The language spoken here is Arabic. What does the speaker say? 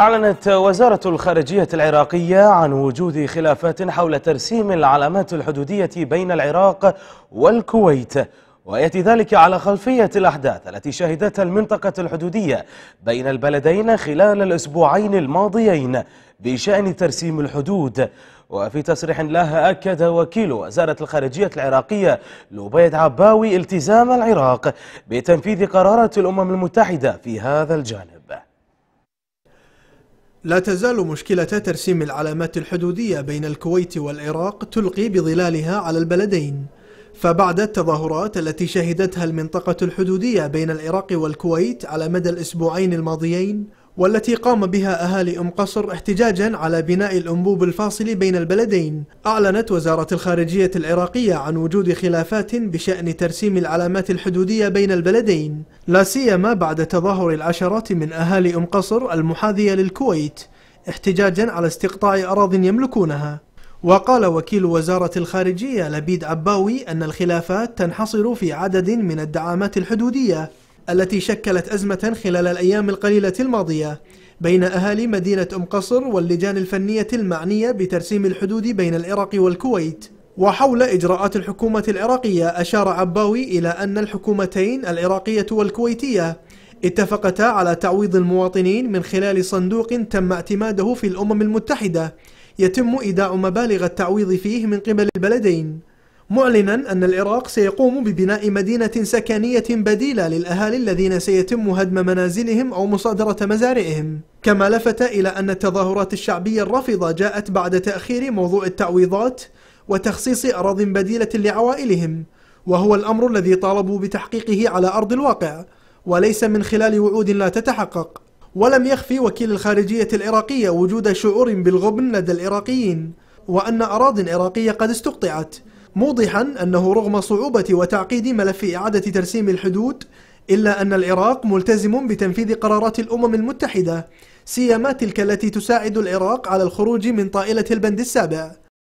أعلنت وزارة الخارجية العراقية عن وجود خلافات حول ترسيم العلامات الحدودية بين العراق والكويت ويأتي ذلك على خلفية الأحداث التي شهدتها المنطقة الحدودية بين البلدين خلال الأسبوعين الماضيين بشأن ترسيم الحدود وفي تصريح له أكد وكيل وزارة الخارجية العراقية لوبيد عباوي التزام العراق بتنفيذ قرارات الأمم المتحدة في هذا الجانب لا تزال مشكلة ترسيم العلامات الحدودية بين الكويت والعراق تلقي بظلالها على البلدين فبعد التظاهرات التي شهدتها المنطقة الحدودية بين العراق والكويت على مدى الأسبوعين الماضيين والتي قام بها أهالي أم قصر احتجاجا على بناء الأنبوب الفاصل بين البلدين أعلنت وزارة الخارجية العراقية عن وجود خلافات بشأن ترسيم العلامات الحدودية بين البلدين لا سيما بعد تظاهر العشرات من أهالي أم قصر المحاذية للكويت احتجاجا على استقطاع أراض يملكونها وقال وكيل وزارة الخارجية لبيد عباوي أن الخلافات تنحصر في عدد من الدعامات الحدودية التي شكلت أزمة خلال الأيام القليلة الماضية بين أهالي مدينة أم قصر واللجان الفنية المعنية بترسيم الحدود بين العراق والكويت وحول إجراءات الحكومة العراقية أشار عباوي إلى أن الحكومتين العراقية والكويتية اتفقتا على تعويض المواطنين من خلال صندوق تم اعتماده في الأمم المتحدة يتم إيداع مبالغ التعويض فيه من قبل البلدين معلنا أن العراق سيقوم ببناء مدينة سكنية بديلة للأهالي الذين سيتم هدم منازلهم أو مصادرة مزارعهم كما لفت إلى أن التظاهرات الشعبية الرافضة جاءت بعد تأخير موضوع التعويضات وتخصيص أراض بديلة لعوائلهم وهو الأمر الذي طالبوا بتحقيقه على أرض الواقع وليس من خلال وعود لا تتحقق ولم يخفي وكيل الخارجية العراقية وجود شعور بالغبن لدى العراقيين وأن أراض عراقية قد استقطعت موضحا أنه رغم صعوبة وتعقيد ملف إعادة ترسيم الحدود إلا أن العراق ملتزم بتنفيذ قرارات الأمم المتحدة سيما تلك التي تساعد العراق على الخروج من طائلة البند السابع